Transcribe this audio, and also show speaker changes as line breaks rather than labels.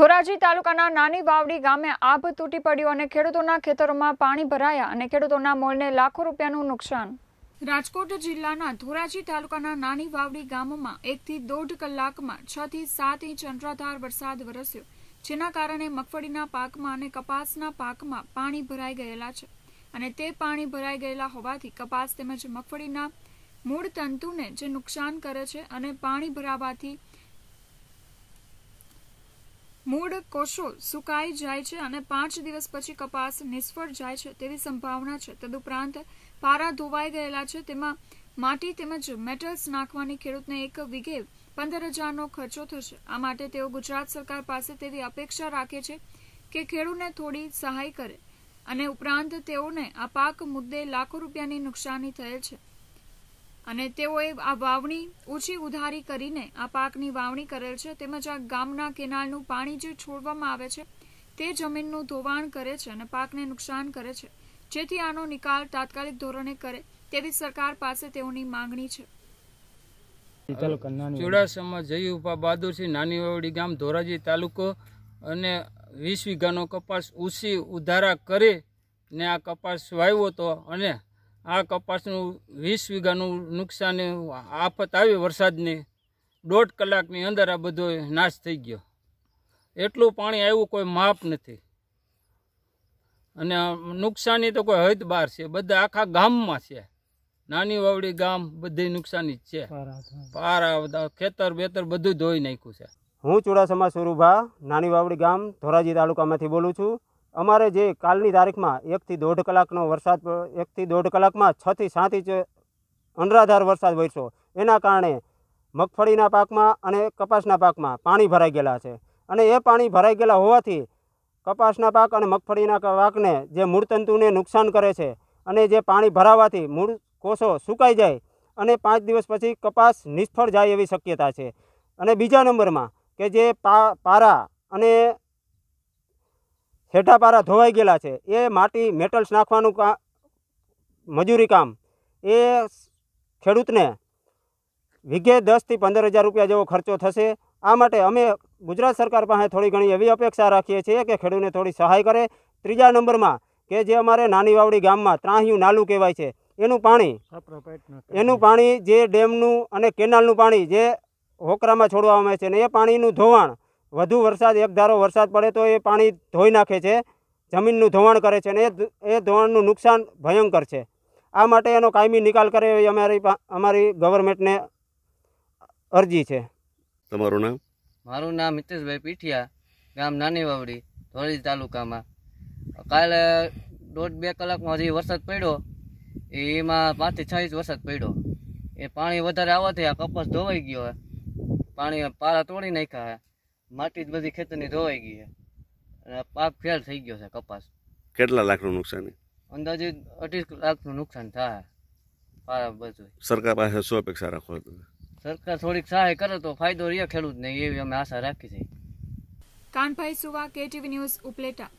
ધોરાજી તાલુકાના નાની વાવડી ગામે આભ તૂટી પડ્યું અને ખેડૂતોના ખેતરોમાં પાણી ભરાયા અને ખેડૂતોના મોલને લાખો રૂપિયાનું નુકસાન રાજકોટ જિલ્લાના ધોરાજી તાલુકાના નાની વાવડી ગામમાં એકથી દોઢ કલાકમાં છ થી સાત ઇંચ અંતરાધાર વરસાદ વરસ્યો જેના કારણે મગફળીના પાકમાં અને કપાસના પાકમાં પાણી ભરાઈ ગયેલા છે અને તે પાણી ભરાઈ ગયેલા હોવાથી કપાસ તેમજ મગફળીના મૂળ તંતુને જે નુકસાન કરે છે અને પાણી ભરાવાથી મૂળ કોષો સુકાઈ જાય છે અને પાંચ દિવસ પછી કપાસ નિષ્ફળ જાય છે તેવી સંભાવના છે તદુપરાંત પારા ધોવાઈ ગયેલા છે તેમાં માટી તેમજ મેટલ્સ નાખવાની ખેડૂતને એક વીઘે પંદર હજારનો ખર્ચો થશે આ માટે તેઓ ગુજરાત સરકાર પાસે તેવી અપેક્ષા રાખે છે કે ખેડૂતને થોડી સહાય કરે અને ઉપરાંત તેઓને આ પાક મુદ્દે લાખો રૂપિયાની નુકસાની થયેલ છે અને તેઓએ આ વાવણી ઓછી ઉધારી કરીને આ પાકની વાવણી કરેલ છે તેમજ આ ગામના કેનાલનું પાણી જે છોડવામાં આવે છે તે જમીનનું ધોવાણ કરે છે અને પાકને નુકસાન કરે છે જેથી આનો નિકાલ તાત્કાલિક ધોરણે કરે તેવી સરકાર પાસે તેઓની માંગણી છે
ચોડાસામાં જય ઉપા બહાદુરસિંહ નાની વાવડી ગામ ધોરાજી તાલુકો અને વીસ વીઘાનો કપાસ ઉછી ઉધારા કરી ને આ કપાસ વાવ્યો હતો અને આ કપાસનું વીસ વીઘાનું નુકસાન આફત આવી વરસાદની દોઢ કલાકની અંદર આ બધો નાશ થઈ ગયો એટલું પાણી આવ્યું કોઈ માપ નથી અને નુકસાની તો કોઈ હદ બહાર છે બધા આખા ગામમાં છે નાની વાવડી ગામ બધી નુકસાની જ છે પારા ખેતર બેતર બધું ધોઈ નાખ્યું છે
હું ચુડાસમા સુરુભા નાની વાવડી ગામ ધોરાજી તાલુકામાંથી બોલું છું અમારે જે કાલની તારીખમાં એકથી દોઢ કલાકનો વરસાદ એકથી દોઢ કલાકમાં છથી સાત ઇંચ અનરાધાર વરસાદ વરસ્યો એના કારણે મગફળીના પાકમાં અને કપાસના પાકમાં પાણી ભરાઈ ગયેલા છે અને એ પાણી ભરાઈ ગયેલા હોવાથી કપાસના પાક અને મગફળીના પાકને જે મૂળતંતુને નુકસાન કરે છે અને જે પાણી ભરાવાથી મૂળ કોષો સુકાઈ જાય અને પાંચ દિવસ પછી કપાસ નિષ્ફળ જાય એવી શક્યતા છે અને બીજા નંબરમાં કે જે પા પારા અને ખેડાપારા ધોવાઈ ગયેલા છે એ માટી મેટલ્સ નાખવાનું કા મજૂરી કામ એ ખેડૂતને વીઘે દસથી પંદર હજાર રૂપિયા જેવો ખર્ચો થશે આ માટે અમે ગુજરાત સરકાર પાસે થોડી ઘણી એવી અપેક્ષા રાખીએ છીએ કે ખેડૂતને થોડી સહાય કરે ત્રીજા નંબરમાં કે જે અમારે નાની વાવડી ગામમાં ત્રાહિયું નાલું કહેવાય છે એનું પાણી એનું પાણી જે ડેમનું અને કેનાલનું પાણી જે હોકરામાં છોડવામાં આવે છે ને એ પાણીનું ધોવાણ વધુ વરસાદ એક ધારો વરસાદ પડે તો એ પાણી ધોઈ નાખે છે જમીનનું ધોવાણ કરે છે અને એ ધોવાણનું નુકસાન ભયંકર છે આ માટે એનો કાયમી નિકાલ કરે એવી અમારી અમારી ગવર્મેન્ટને અરજી છે તમારું નામ
મારું નામ મિતેશભાઈ પીઠિયા ગામ નાની વાવડી ધોળી તાલુકામાં કાલે દોઢ બે કલાકમાં હજી વરસાદ પડ્યો એમાં પાંચથી છ ઇંચ વરસાદ પડ્યો એ પાણી વધારે આવવાથી આ કપાસ ધોવાઈ ગયો પાણી પારા તોડી નાખ્યા માટી જ બધી ખેતરની ધોવાઈ ગઈ છે અને પાક ફેલ થઈ ગયો છે કપાસ કેટલા લાખનું નુકસાન અંદાજે અઢી લાખનું નુકસાન થાય બધું સરકાર પાસે શું અપેક્ષા રાખો સરકાર થોડીક સહાય કરે તો ફાયદો રહે ખેડૂતને એવી અમે આશા રાખી છે
કાનભાઈ સુવા કેટીવી ન્યૂઝ ઉપલેટા